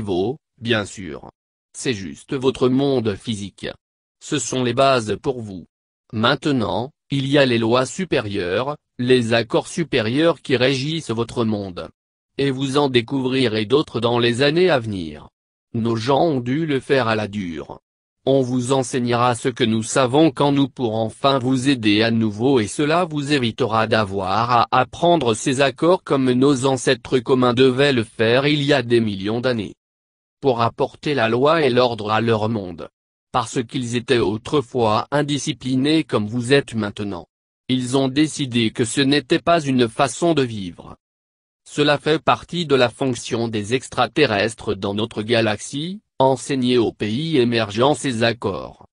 vaut, bien sûr. C'est juste votre monde physique. Ce sont les bases pour vous. Maintenant, il y a les lois supérieures, les accords supérieurs qui régissent votre monde. Et vous en découvrirez d'autres dans les années à venir. Nos gens ont dû le faire à la dure. On vous enseignera ce que nous savons quand nous pourrons enfin vous aider à nouveau et cela vous évitera d'avoir à apprendre ces accords comme nos ancêtres communs devaient le faire il y a des millions d'années pour apporter la loi et l'ordre à leur monde. Parce qu'ils étaient autrefois indisciplinés comme vous êtes maintenant. Ils ont décidé que ce n'était pas une façon de vivre. Cela fait partie de la fonction des extraterrestres dans notre galaxie, enseigner aux pays émergents ces accords.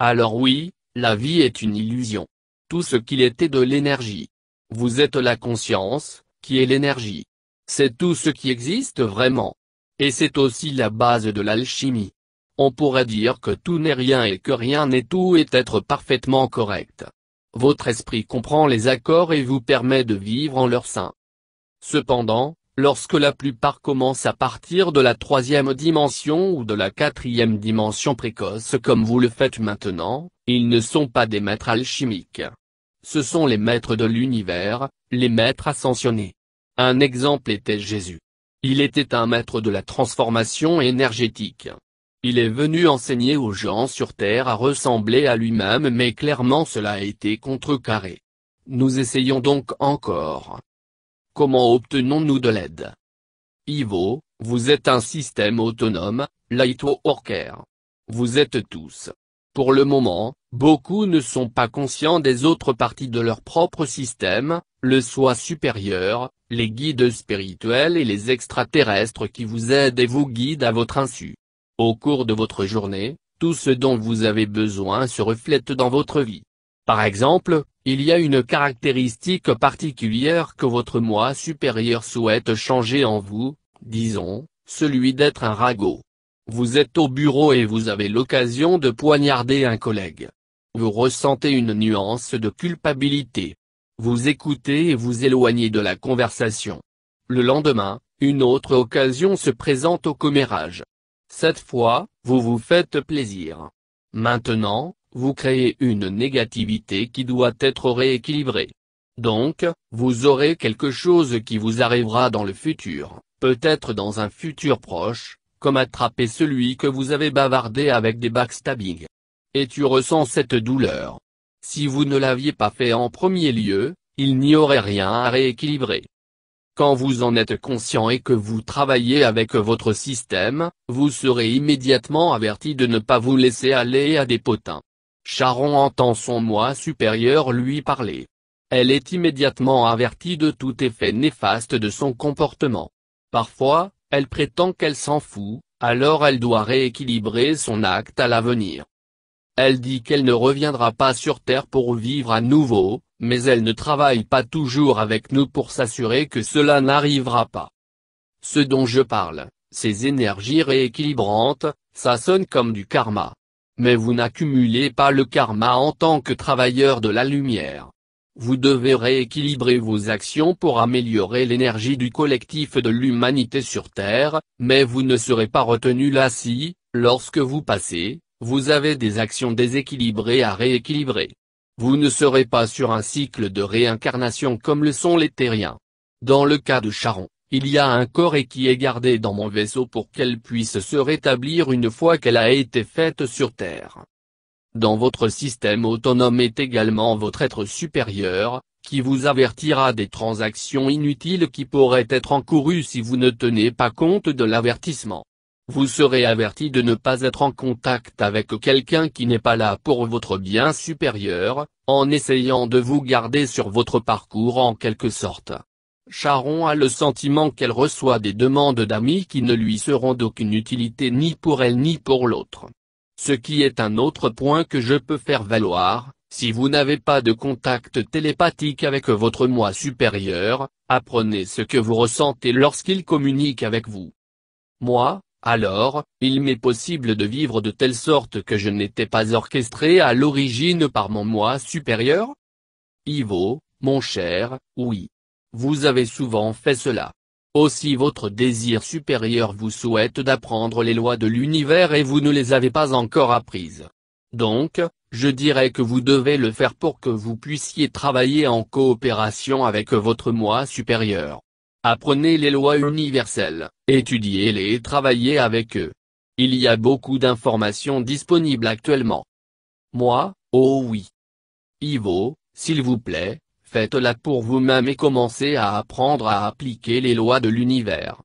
Alors oui, la vie est une illusion. Tout ce qu'il était de l'énergie. Vous êtes la conscience, qui est l'énergie. C'est tout ce qui existe vraiment. Et c'est aussi la base de l'alchimie. On pourrait dire que tout n'est rien et que rien n'est tout et être parfaitement correct. Votre esprit comprend les accords et vous permet de vivre en leur sein. Cependant, lorsque la plupart commencent à partir de la troisième dimension ou de la quatrième dimension précoce comme vous le faites maintenant, ils ne sont pas des maîtres alchimiques. Ce sont les maîtres de l'univers, les maîtres ascensionnés. Un exemple était Jésus. Il était un maître de la transformation énergétique. Il est venu enseigner aux gens sur Terre à ressembler à lui-même mais clairement cela a été contrecarré. Nous essayons donc encore. Comment obtenons-nous de l'aide Ivo, vous êtes un système autonome, Lightworker. Vous êtes tous. Pour le moment, beaucoup ne sont pas conscients des autres parties de leur propre système, le soi supérieur, les guides spirituels et les extraterrestres qui vous aident et vous guident à votre insu. Au cours de votre journée, tout ce dont vous avez besoin se reflète dans votre vie. Par exemple, il y a une caractéristique particulière que votre moi supérieur souhaite changer en vous, disons, celui d'être un ragot. Vous êtes au bureau et vous avez l'occasion de poignarder un collègue. Vous ressentez une nuance de culpabilité. Vous écoutez et vous éloignez de la conversation. Le lendemain, une autre occasion se présente au commérage. Cette fois, vous vous faites plaisir. Maintenant, vous créez une négativité qui doit être rééquilibrée. Donc, vous aurez quelque chose qui vous arrivera dans le futur, peut-être dans un futur proche, comme attraper celui que vous avez bavardé avec des backstabbing. Et tu ressens cette douleur. Si vous ne l'aviez pas fait en premier lieu, il n'y aurait rien à rééquilibrer. Quand vous en êtes conscient et que vous travaillez avec votre système, vous serez immédiatement averti de ne pas vous laisser aller à des potins. Charon entend son moi supérieur lui parler. Elle est immédiatement avertie de tout effet néfaste de son comportement. Parfois, elle prétend qu'elle s'en fout, alors elle doit rééquilibrer son acte à l'avenir. Elle dit qu'elle ne reviendra pas sur Terre pour vivre à nouveau, mais elle ne travaille pas toujours avec nous pour s'assurer que cela n'arrivera pas. Ce dont je parle, ces énergies rééquilibrantes, ça sonne comme du karma. Mais vous n'accumulez pas le karma en tant que travailleur de la lumière. Vous devez rééquilibrer vos actions pour améliorer l'énergie du collectif de l'humanité sur Terre, mais vous ne serez pas retenu là si, lorsque vous passez, vous avez des actions déséquilibrées à rééquilibrer. Vous ne serez pas sur un cycle de réincarnation comme le sont les terriens. Dans le cas de Charon, il y a un corps et qui est gardé dans mon vaisseau pour qu'elle puisse se rétablir une fois qu'elle a été faite sur Terre. Dans votre système autonome est également votre être supérieur, qui vous avertira des transactions inutiles qui pourraient être encourues si vous ne tenez pas compte de l'avertissement vous serez averti de ne pas être en contact avec quelqu'un qui n'est pas là pour votre bien supérieur, en essayant de vous garder sur votre parcours en quelque sorte. Charon a le sentiment qu'elle reçoit des demandes d'amis qui ne lui seront d'aucune utilité ni pour elle ni pour l'autre. Ce qui est un autre point que je peux faire valoir, si vous n'avez pas de contact télépathique avec votre moi supérieur, apprenez ce que vous ressentez lorsqu'il communique avec vous. Moi, alors, il m'est possible de vivre de telle sorte que je n'étais pas orchestré à l'origine par mon moi supérieur Ivo, mon cher, oui. Vous avez souvent fait cela. Aussi votre désir supérieur vous souhaite d'apprendre les lois de l'univers et vous ne les avez pas encore apprises. Donc, je dirais que vous devez le faire pour que vous puissiez travailler en coopération avec votre moi supérieur. Apprenez les lois universelles, étudiez-les et travaillez avec eux. Il y a beaucoup d'informations disponibles actuellement. Moi, oh oui. Ivo, s'il vous plaît, faites-la pour vous-même et commencez à apprendre à appliquer les lois de l'univers.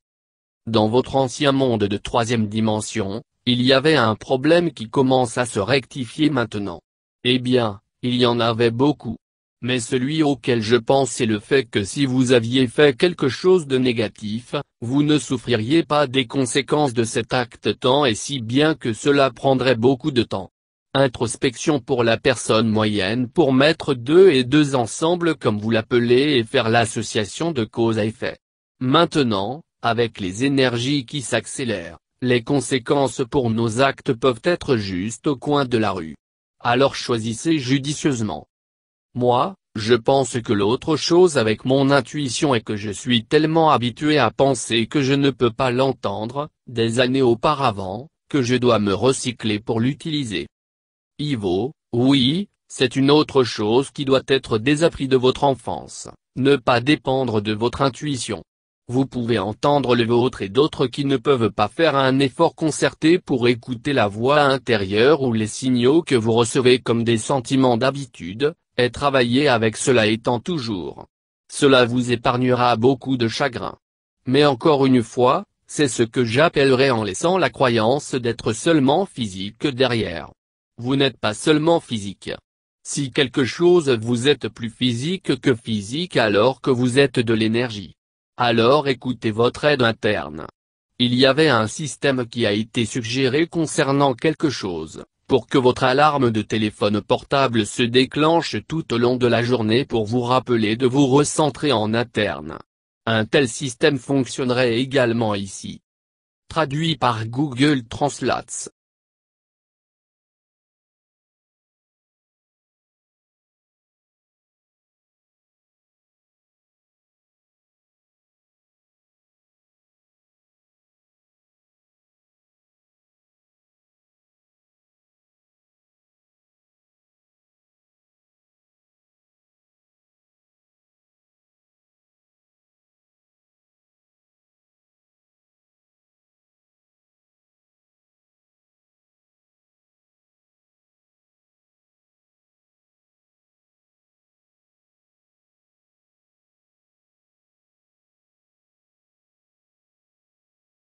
Dans votre ancien monde de troisième dimension, il y avait un problème qui commence à se rectifier maintenant. Eh bien, il y en avait beaucoup mais celui auquel je pense est le fait que si vous aviez fait quelque chose de négatif, vous ne souffririez pas des conséquences de cet acte tant et si bien que cela prendrait beaucoup de temps. Introspection pour la personne moyenne pour mettre deux et deux ensemble comme vous l'appelez et faire l'association de cause à effet. Maintenant, avec les énergies qui s'accélèrent, les conséquences pour nos actes peuvent être juste au coin de la rue. Alors choisissez judicieusement. Moi, je pense que l'autre chose avec mon intuition est que je suis tellement habitué à penser que je ne peux pas l'entendre, des années auparavant, que je dois me recycler pour l'utiliser. Ivo, oui, c'est une autre chose qui doit être désappris de votre enfance, ne pas dépendre de votre intuition. Vous pouvez entendre le vôtre et d'autres qui ne peuvent pas faire un effort concerté pour écouter la voix intérieure ou les signaux que vous recevez comme des sentiments d'habitude, et travailler avec cela étant toujours. Cela vous épargnera beaucoup de chagrin. Mais encore une fois, c'est ce que j'appellerai en laissant la croyance d'être seulement physique derrière. Vous n'êtes pas seulement physique. Si quelque chose vous êtes plus physique que physique alors que vous êtes de l'énergie. Alors écoutez votre aide interne. Il y avait un système qui a été suggéré concernant quelque chose, pour que votre alarme de téléphone portable se déclenche tout au long de la journée pour vous rappeler de vous recentrer en interne. Un tel système fonctionnerait également ici. Traduit par Google Translates,